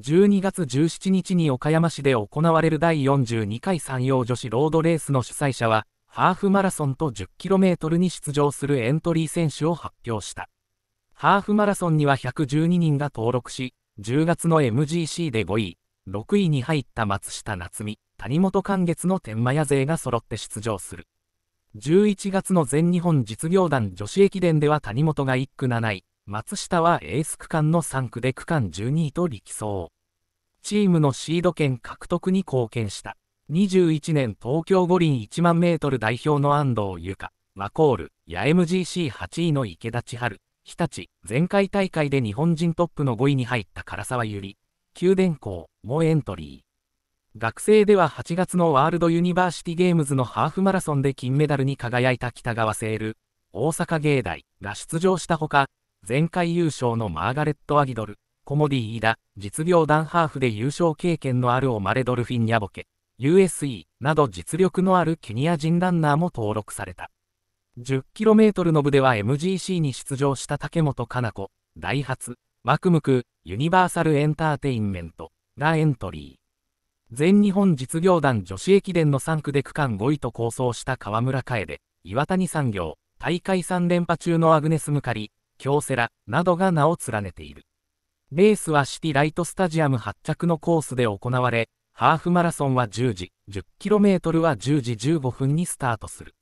12月17日に岡山市で行われる第42回山陽女子ロードレースの主催者は、ハーフマラソンと 10km に出場するエントリー選手を発表した。ハーフマラソンには112人が登録し、10月の MGC で5位、6位に入った松下夏美、谷本寛月の天満屋勢が揃って出場する。11月の全日本実業団女子駅伝では谷本が1区7位、松下はエース区間の3区で区間12位と力走。チームのシード権獲得に貢献した。21年東京五輪1万メートル代表の安藤優香、マコール、や MGC8 位の池田千春、日立、前回大会で日本人トップの5位に入った唐沢由里、九電工もエントリー。学生では8月のワールドユニバーシティゲームズのハーフマラソンで金メダルに輝いた北川セール、大阪芸大が出場したほか、前回優勝のマーガレット・アギドル、コモディ・イダ、実業団ハーフで優勝経験のあるオマレ・ドルフィン・ニャボケ、USE など実力のあるケニア人ランナーも登録された。10km の部では MGC に出場した竹本かな子、ダイハツ、ワクムク、ユニバーサルエンターテインメントがエントリー。全日本実業団女子駅伝の3区で区間5位と構想した河村楓、岩谷産業、大会3連覇中のアグネス・ムカリ、京セラなどが名を連ねている。レースはシティライトスタジアム発着のコースで行われ、ハーフマラソンは10時、10km は10時15分にスタートする。